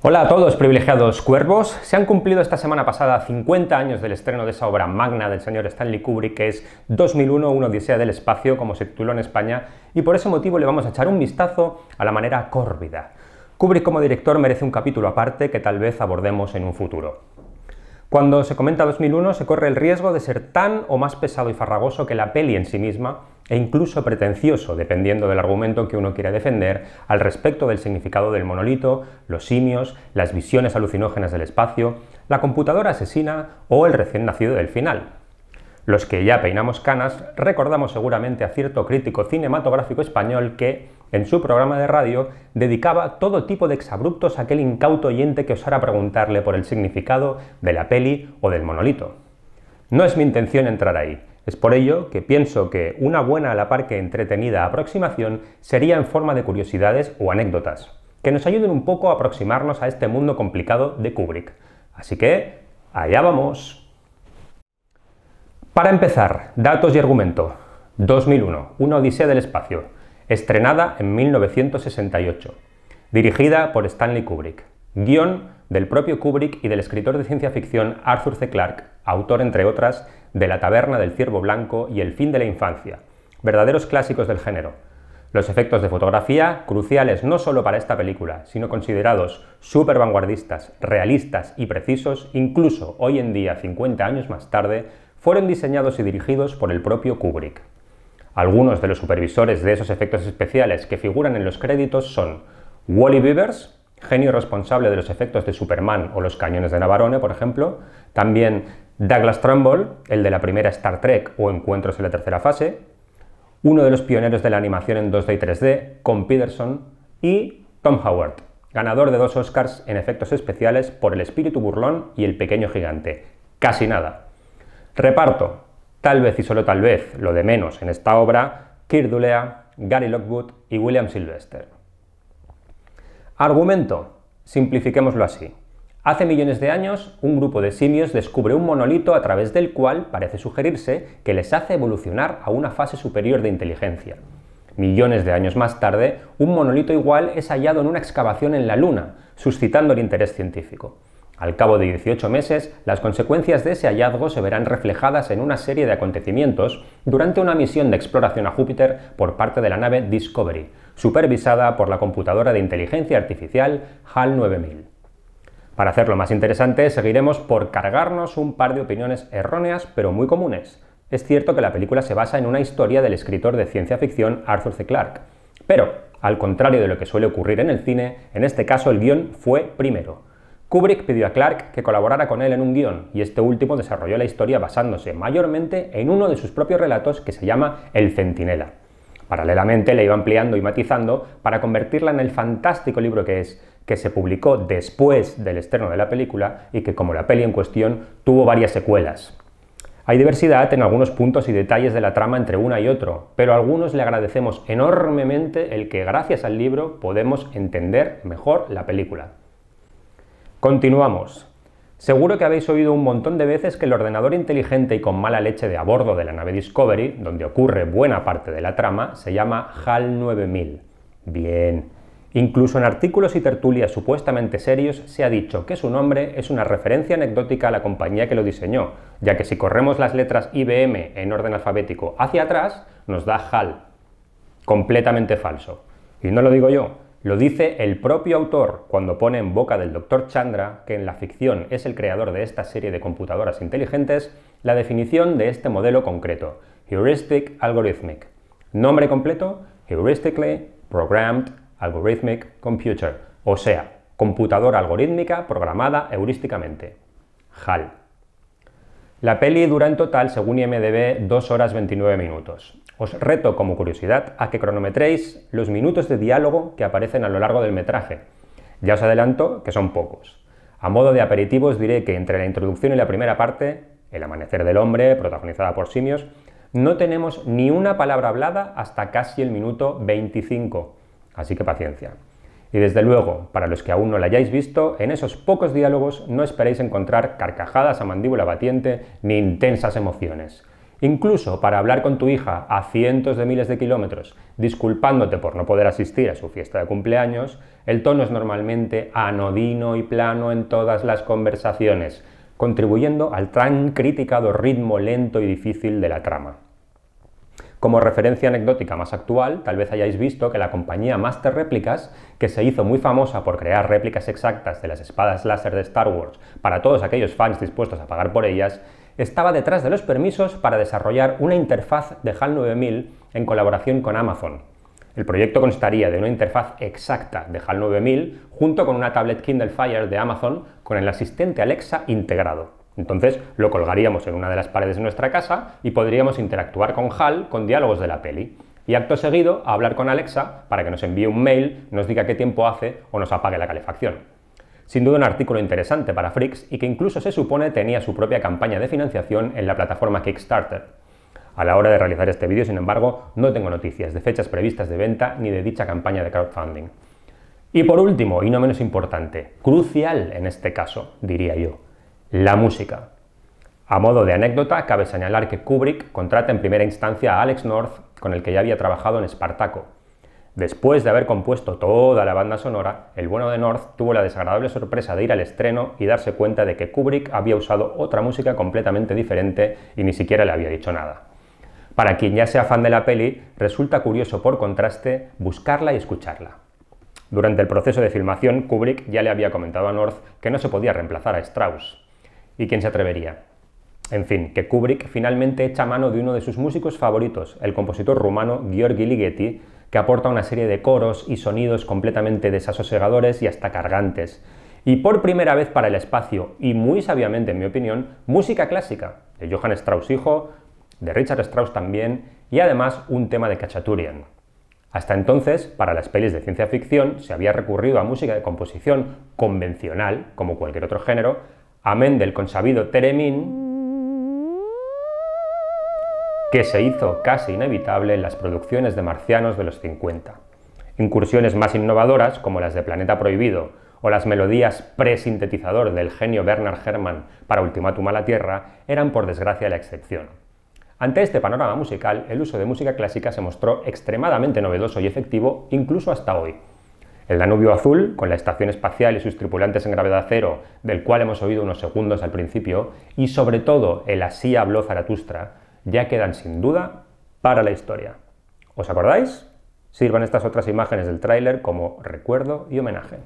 Hola a todos, privilegiados cuervos. Se han cumplido esta semana pasada 50 años del estreno de esa obra magna del señor Stanley Kubrick, que es 2001, una odisea del espacio, como se tituló en España, y por ese motivo le vamos a echar un vistazo a la manera córbida. Kubrick como director merece un capítulo aparte que tal vez abordemos en un futuro. Cuando se comenta 2001 se corre el riesgo de ser tan o más pesado y farragoso que la peli en sí misma, e incluso pretencioso, dependiendo del argumento que uno quiera defender, al respecto del significado del monolito, los simios, las visiones alucinógenas del espacio, la computadora asesina o el recién nacido del final. Los que ya peinamos canas recordamos seguramente a cierto crítico cinematográfico español que, en su programa de radio, dedicaba todo tipo de exabruptos a aquel incauto oyente que osara preguntarle por el significado de la peli o del monolito. No es mi intención entrar ahí, es por ello que pienso que una buena a la par que entretenida aproximación sería en forma de curiosidades o anécdotas, que nos ayuden un poco a aproximarnos a este mundo complicado de Kubrick. Así que, allá vamos. Para empezar, datos y argumento. 2001, Una Odisea del Espacio, estrenada en 1968, dirigida por Stanley Kubrick guión del propio Kubrick y del escritor de ciencia ficción Arthur C. Clarke, autor, entre otras, de La taberna del ciervo blanco y El fin de la infancia, verdaderos clásicos del género. Los efectos de fotografía, cruciales no solo para esta película, sino considerados súper vanguardistas, realistas y precisos, incluso hoy en día, 50 años más tarde, fueron diseñados y dirigidos por el propio Kubrick. Algunos de los supervisores de esos efectos especiales que figuran en los créditos son Wally Beavers, genio responsable de los efectos de Superman o los cañones de Navarone, por ejemplo, también Douglas Trumbull, el de la primera Star Trek o Encuentros en la tercera fase, uno de los pioneros de la animación en 2D y 3D, con Peterson, y Tom Howard, ganador de dos Oscars en efectos especiales por El espíritu burlón y El pequeño gigante. Casi nada. Reparto. Tal vez y solo tal vez, lo de menos en esta obra, Kirk Dulea, Gary Lockwood y William Sylvester. Argumento. Simplifiquémoslo así. Hace millones de años, un grupo de simios descubre un monolito a través del cual parece sugerirse que les hace evolucionar a una fase superior de inteligencia. Millones de años más tarde, un monolito igual es hallado en una excavación en la Luna, suscitando el interés científico. Al cabo de 18 meses, las consecuencias de ese hallazgo se verán reflejadas en una serie de acontecimientos durante una misión de exploración a Júpiter por parte de la nave Discovery, supervisada por la computadora de inteligencia artificial HAL 9000. Para hacerlo más interesante, seguiremos por cargarnos un par de opiniones erróneas pero muy comunes. Es cierto que la película se basa en una historia del escritor de ciencia ficción Arthur C. Clarke, pero, al contrario de lo que suele ocurrir en el cine, en este caso el guión fue primero Kubrick pidió a Clark que colaborara con él en un guión y este último desarrolló la historia basándose mayormente en uno de sus propios relatos que se llama El Centinela. Paralelamente la iba ampliando y matizando para convertirla en el fantástico libro que es, que se publicó después del estreno de la película y que, como la peli en cuestión, tuvo varias secuelas. Hay diversidad en algunos puntos y detalles de la trama entre una y otro, pero a algunos le agradecemos enormemente el que gracias al libro podemos entender mejor la película. Continuamos. Seguro que habéis oído un montón de veces que el ordenador inteligente y con mala leche de a bordo de la nave Discovery, donde ocurre buena parte de la trama, se llama HAL 9000. Bien. Incluso en artículos y tertulias supuestamente serios se ha dicho que su nombre es una referencia anecdótica a la compañía que lo diseñó, ya que si corremos las letras IBM en orden alfabético hacia atrás, nos da HAL. Completamente falso. Y no lo digo yo, lo dice el propio autor cuando pone en boca del doctor Chandra, que en la ficción es el creador de esta serie de computadoras inteligentes, la definición de este modelo concreto, Heuristic Algorithmic. Nombre completo, Heuristically Programmed Algorithmic Computer, o sea, computadora algorítmica programada heurísticamente. HAL. La peli dura en total, según IMDB, 2 horas 29 minutos. Os reto como curiosidad a que cronometréis los minutos de diálogo que aparecen a lo largo del metraje. Ya os adelanto que son pocos. A modo de aperitivo os diré que entre la introducción y la primera parte, El amanecer del hombre, protagonizada por simios, no tenemos ni una palabra hablada hasta casi el minuto 25. Así que paciencia. Y desde luego, para los que aún no la hayáis visto, en esos pocos diálogos no esperéis encontrar carcajadas a mandíbula batiente ni intensas emociones. Incluso para hablar con tu hija a cientos de miles de kilómetros, disculpándote por no poder asistir a su fiesta de cumpleaños, el tono es normalmente anodino y plano en todas las conversaciones, contribuyendo al tan criticado ritmo lento y difícil de la trama. Como referencia anecdótica más actual, tal vez hayáis visto que la compañía Master Replicas, que se hizo muy famosa por crear réplicas exactas de las espadas láser de Star Wars para todos aquellos fans dispuestos a pagar por ellas, estaba detrás de los permisos para desarrollar una interfaz de HAL 9000 en colaboración con Amazon. El proyecto constaría de una interfaz exacta de HAL 9000 junto con una tablet Kindle Fire de Amazon con el asistente Alexa integrado. Entonces lo colgaríamos en una de las paredes de nuestra casa y podríamos interactuar con HAL con diálogos de la peli. Y acto seguido hablar con Alexa para que nos envíe un mail, nos diga qué tiempo hace o nos apague la calefacción. Sin duda un artículo interesante para Fricks y que incluso se supone tenía su propia campaña de financiación en la plataforma Kickstarter. A la hora de realizar este vídeo, sin embargo, no tengo noticias de fechas previstas de venta ni de dicha campaña de crowdfunding. Y por último, y no menos importante, crucial en este caso, diría yo, la música. A modo de anécdota, cabe señalar que Kubrick contrata en primera instancia a Alex North, con el que ya había trabajado en Spartaco. Después de haber compuesto toda la banda sonora, el bueno de North tuvo la desagradable sorpresa de ir al estreno y darse cuenta de que Kubrick había usado otra música completamente diferente y ni siquiera le había dicho nada. Para quien ya sea fan de la peli, resulta curioso por contraste buscarla y escucharla. Durante el proceso de filmación, Kubrick ya le había comentado a North que no se podía reemplazar a Strauss. ¿Y quién se atrevería? En fin, que Kubrick finalmente echa mano de uno de sus músicos favoritos, el compositor rumano Giorgi Ligeti, que aporta una serie de coros y sonidos completamente desasosegadores y hasta cargantes. Y por primera vez para el espacio, y muy sabiamente en mi opinión, música clásica, de Johann Strauss hijo, de Richard Strauss también, y además un tema de Cachaturian. Hasta entonces, para las pelis de ciencia ficción se había recurrido a música de composición convencional, como cualquier otro género, amén del consabido Teremin, que se hizo casi inevitable en las producciones de marcianos de los 50. Incursiones más innovadoras, como las de Planeta Prohibido o las melodías pre-sintetizador del genio Bernard Herrmann para Ultimátum a la Tierra, eran por desgracia la excepción. Ante este panorama musical, el uso de música clásica se mostró extremadamente novedoso y efectivo incluso hasta hoy. El Danubio Azul, con la estación espacial y sus tripulantes en gravedad cero, del cual hemos oído unos segundos al principio, y sobre todo el Así habló Zaratustra, ya quedan sin duda para la historia. ¿Os acordáis? Sirvan estas otras imágenes del tráiler como recuerdo y homenaje.